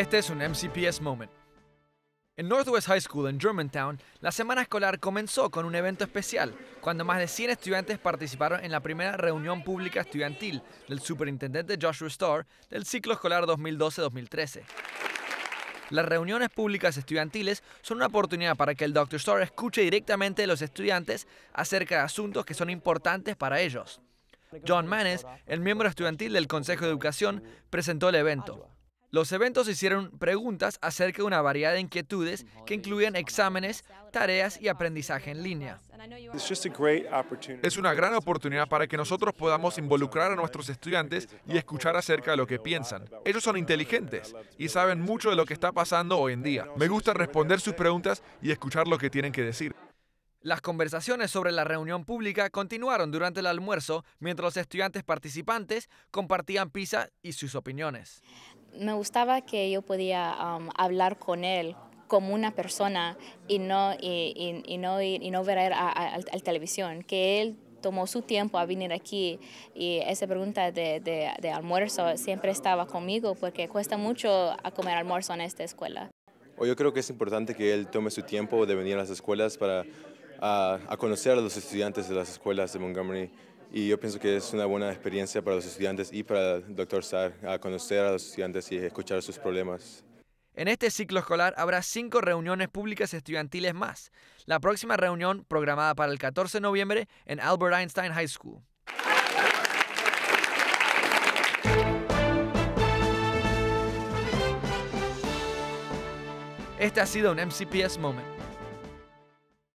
Este es un MCPS Moment. En Northwest High School en Germantown, la semana escolar comenzó con un evento especial, cuando más de 100 estudiantes participaron en la primera reunión pública estudiantil del superintendente Joshua Starr del ciclo escolar 2012-2013. Las reuniones públicas estudiantiles son una oportunidad para que el Dr. Starr escuche directamente a los estudiantes acerca de asuntos que son importantes para ellos. John Manes, el miembro estudiantil del Consejo de Educación, presentó el evento. Los eventos hicieron preguntas acerca de una variedad de inquietudes que incluyen exámenes, tareas y aprendizaje en línea. Es una gran oportunidad para que nosotros podamos involucrar a nuestros estudiantes y escuchar acerca de lo que piensan. Ellos son inteligentes y saben mucho de lo que está pasando hoy en día. Me gusta responder sus preguntas y escuchar lo que tienen que decir. Las conversaciones sobre la reunión pública continuaron durante el almuerzo mientras los estudiantes participantes compartían pizza y sus opiniones me gustaba que yo podía um, hablar con él como una persona y no, no, y, no ver a, la televisión, que él tomó su tiempo a venir aquí y esa pregunta de, almuerzo siempre estaba conmigo porque cuesta mucho comer almuerzo en esta escuela. Yo creo que es importante que él tome su tiempo de venir a las escuelas para ah, a conocer a los estudiantes de las escuelas de Montgomery y yo pienso que es una buena experiencia para los estudiantes y para el doctor Sar a conocer a los estudiantes y escuchar sus problemas. En este ciclo escolar habrá cinco reuniones públicas estudiantiles más. La próxima reunión, programada para el 14 de noviembre, en Albert Einstein High School. Este ha sido un MCPS Moment.